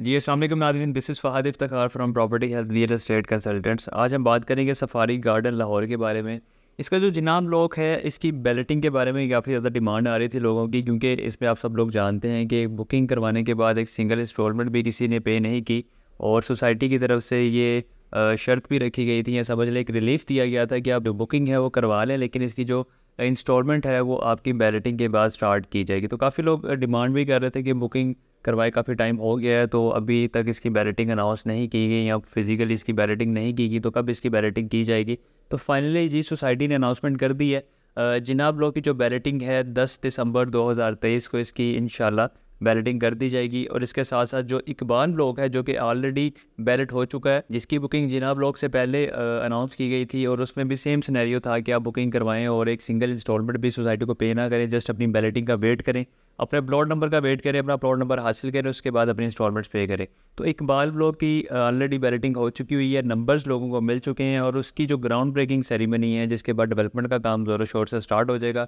जी असल नादिन this is फ़ाद इफ्तार from property help real estate consultants आज हम बात करेंगे सफारी गार्डन लाहौर के बारे में इसका जो जिनाब लोग है इसकी बैलेटिंग के बारे में काफ़ी ज़्यादा डिमांड आ रही थी लोगों की क्योंकि इसमें आप सब लोग जानते हैं कि बुकिंग करवाने के बाद एक सिंगल इंस्टॉलमेंट भी किसी ने पे नहीं की और सोसाइटी की तरफ से ये शर्त भी रखी गई थी या समझ लें एक रिलीफ दिया गया था कि आप जो बुकिंग है वो करवा लें लेकिन इसकी जो इंस्टॉलमेंट है वो आपकी बैलेटिंग के बाद स्टार्ट की जाएगी तो काफ़ी लोग डिमांड भी कर रहे थे कि बुकिंग करवाए काफ़ी टाइम हो गया है तो अभी तक इसकी बैलेटिंग अनाउंस नहीं की गई या फिज़िकली इसकी बैलेटिंग नहीं की गई तो कब इसकी बैलेटिंग की जाएगी तो फाइनली जी सोसाइटी ने अनाउंसमेंट कर दी है जिनाब लोग की जो बैलेटिंग है दस दिसंबर दो को इसकी इन बैलेटिंग कर दी जाएगी और इसके साथ साथ जो इकबाल ब्लॉक है जो कि ऑलरेडी बैलेट हो चुका है जिसकी बुकिंग जिना ब्लॉक से पहले अनाउंस की गई थी और उसमें भी सेम सिनेरियो था कि आप बुकिंग करवाएं और एक सिंगल इंस्टॉलमेंट भी सोसाइटी को पे ना करें जस्ट अपनी बैलेटिंग का वेट करें अपने प्लॉट नंबर का वेट करें अपना प्लॉट नंबर हासिल करें उसके बाद अपनी इंस्टॉलमेंट्स पे करें तो इकबाल ब्लॉक की ऑलरेडी बैलेटिंग हो चुकी हुई है नंबर्स लोगों को मिल चुके हैं और उसकी जो ग्राउंड ब्रेकिंग सेरेमनी है जिसके बाद डेवलपमेंट का काम ज़ोरों शोर से स्टार्ट हो जाएगा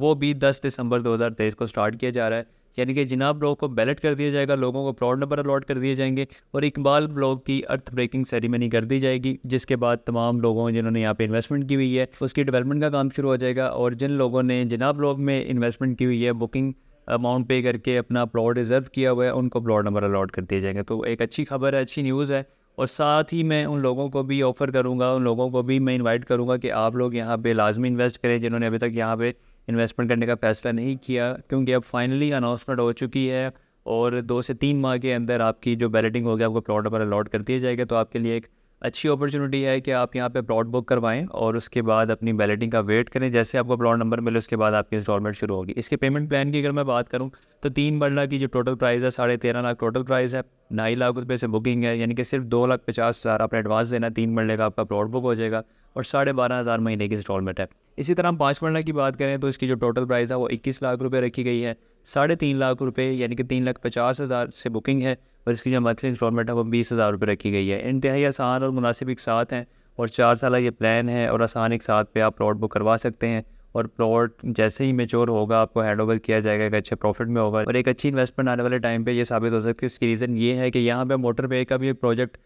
वो भी दस दिसंबर दो को स्टार्ट किया जा रहा है यानी कि जिनाब ब्लॉक को बैलेट कर दिया जाएगा लोगों को प्रॉड नंबर अलॉट कर दिए जाएंगे और इकबाल ब्लॉक की अर्थ ब्रेकिंग सेरेमनी कर दी जाएगी जिसके बाद तमाम लोगों जिन्होंने यहाँ पे इन्वेस्टमेंट की हुई है उसकी डेवलपमेंट का काम शुरू हो जाएगा और जिन लोगों ने जिनाब ब्लॉक में इन्वेस्टमेंट की हुई है बुकिंग अमाउंट पे करके अपना प्लॉट रिजर्व किया हुआ है उनको प्लॉट नंबर अलॉट कर दिए जाएंगे तो एक अच्छी खबर है अच्छी न्यूज़ है और साथ ही मैं उन लोगों को भी ऑफ़र करूँगा उन लोगों को भी मैं इन्वाइट करूँगा कि आप लोग यहाँ पर लाजमी इन्वेस्ट करें जिन्होंने अभी तक यहाँ पर इन्वेस्टमेंट करने का फैसला नहीं किया क्योंकि अब फाइनली अनाउंसमेंट हो चुकी है और दो से तीन माह के अंदर आपकी जो बैलेटिंग होगी आपको प्लॉट पर अलॉट कर दिया जाएगा तो आपके लिए एक अच्छी अपॉर्चुनिटी है कि आप यहाँ पे ब्रॉड बुक करवाएं और उसके बाद अपनी बैलेटिंग का वेट करें जैसे आपको ब्रॉड नंबर मिले उसके बाद आपकी इंस्टॉलमेंट शुरू होगी इसके पेमेंट प्लान की अगर मैं बात करूँ तो तीन बंडला की जो टोटल प्राइस है साढ़े तेरह लाख टोटल प्राइस है ढाई लाख रुपये से बुकिंग है यानी कि सिर्फ दो लाख पचास हज़ार आपने एडवांस देना तीन मरले का आपका ब्रॉड बुक हो जाएगा और साढ़े बारह हज़ार महीने की इंस्टॉलमेंट है इसी तरह हम पाँच मरला की बात करें तो इसकी जो टोटल प्राइस है वो इक्कीस लाख रुपये रखी गई है साढ़े तीन लाख रुपये यानी कि तीन लाख पचास हज़ार से बुकिंग है और इसकी जो मंथली इंस्टॉलमेंट है वो बीस हज़ार रुपये रखी गई है इंतहाई आसान और मुनासिब एक साथ हैं और चार साल ये प्लान है और आसान एक साथ पे आप प्लॉट बुक करवा सकते हैं और प्लॉट जैसे ही मेच्योर होगा आपको हैंड ओवर किया जाएगा एक अच्छे प्रॉफिट में होगा और एक अच्छी इन्वेस्टमेंट आने वाले टाइम पर यह साबित हो सकती है उसकी रीज़न ये है कि यहाँ पर मोटर वे का भी एक प्रोजेक्ट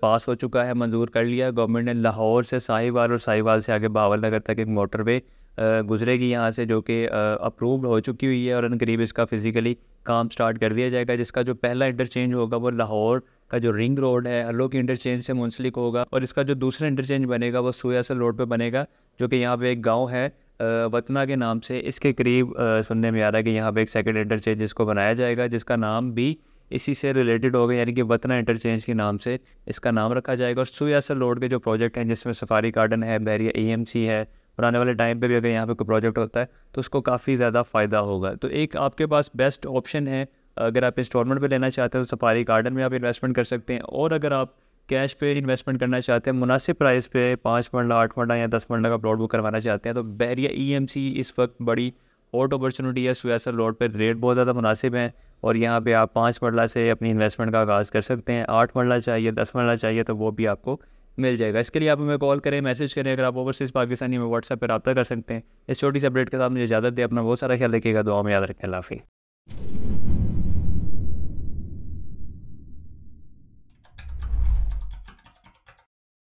पास हो चुका है मंजूर कर लिया गवर्नमेंट ने लाहौर से साहिवाल और साहिवाल से आगे बावल नगर तक एक मोटर गुजरेगी यहाँ से जो कि अप्रूव्ड हो चुकी हुई है और इन करीब इसका फिज़िकली काम स्टार्ट कर दिया जाएगा जिसका जो पहला इंटरचेंज होगा वो लाहौर का जो रिंग रोड है हल्लो के इंटरचेंज से मुंसलिक होगा और इसका जो दूसरा इंटरचेंज बनेगा वो सोयासल रोड पर बनेगा जो कि यहाँ पर एक गाँव है वतना के नाम से इसके करीब सुनने में आ रहा है कि यहाँ पर एक सेकेंड इंटरचेंज इसको बनाया जाएगा जिसका नाम भी इसी से रिलेटेड होगा यानी कि वतना इंटरचेंज के नाम से इसका नाम रखा जाएगा और सोयासल रोड के जो प्रोजेक्ट हैं जिसमें सफारी गार्डन है बहरिया ई है और आने वाले टाइम पे भी अगर यहाँ पे कोई प्रोजेक्ट होता है तो उसको काफ़ी ज़्यादा फ़ायदा होगा तो एक आपके पास बेस्ट ऑप्शन है अगर आप इंस्टॉलमेंट पे लेना चाहते हैं तो सफारी गार्डन में आप इन्वेस्टमेंट कर सकते हैं और अगर आप कैश पे इन्वेस्टमेंट करना चाहते हैं मुनासिब प्राइस पे पाँच मंडला आठ मंडला या दस मंडला का प्लॉट बुक करवाना चाहते हैं तो बैरिया ई e इस वक्त बड़ी हॉट अपॉर्चुनिटी है सुयासर लॉट पर रेट बहुत ज़्यादा मुनासिब हैं और यहाँ पर आप पाँच मरला से अपनी इन्वेस्टमेंट का आगाज़ कर सकते हैं आठ मरला चाहिए दस मरला चाहिए तो वो भी आपको मिल जाएगा इसके लिए आप हमें कॉल करें मैसेज करें अगर आप ओवरसीज़ पाकिस्तानी में व्हाट्सएप पर रबा कर सकते हैं इस छोटी सी अपडेट के साथ मुझे इजाज़त दें अपना बहुत सारा ख्याल रखिएगा दुआ में याद रखें हाफी